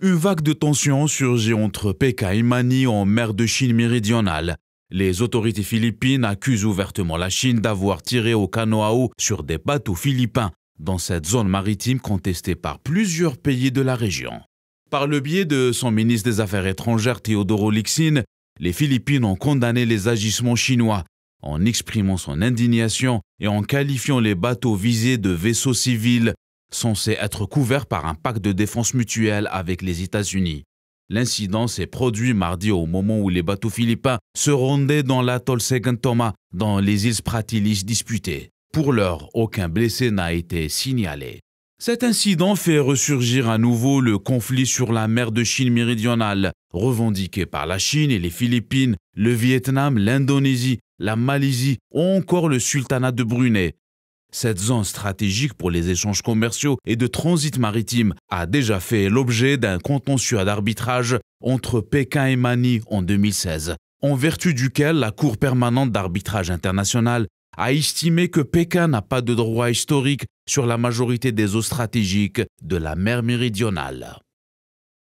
Une vague de tensions surgit entre Pékin et Mani en mer de Chine méridionale. Les autorités philippines accusent ouvertement la Chine d'avoir tiré au canot sur des bateaux philippins dans cette zone maritime contestée par plusieurs pays de la région. Par le biais de son ministre des Affaires étrangères Theodoro Lixin, les Philippines ont condamné les agissements chinois en exprimant son indignation et en qualifiant les bateaux visés de vaisseaux civils censé être couvert par un pacte de défense mutuelle avec les États-Unis. L'incident s'est produit mardi au moment où les bateaux philippins se rendaient dans l'atoll Second dans les îles Pratilis disputées. Pour l'heure, aucun blessé n'a été signalé. Cet incident fait ressurgir à nouveau le conflit sur la mer de Chine méridionale, revendiqué par la Chine et les Philippines, le Vietnam, l'Indonésie, la Malaisie ou encore le sultanat de Brunei, cette zone stratégique pour les échanges commerciaux et de transit maritime a déjà fait l'objet d'un contentieux d'arbitrage entre Pékin et Mani en 2016, en vertu duquel la Cour permanente d'arbitrage international a estimé que Pékin n'a pas de droit historique sur la majorité des eaux stratégiques de la mer méridionale.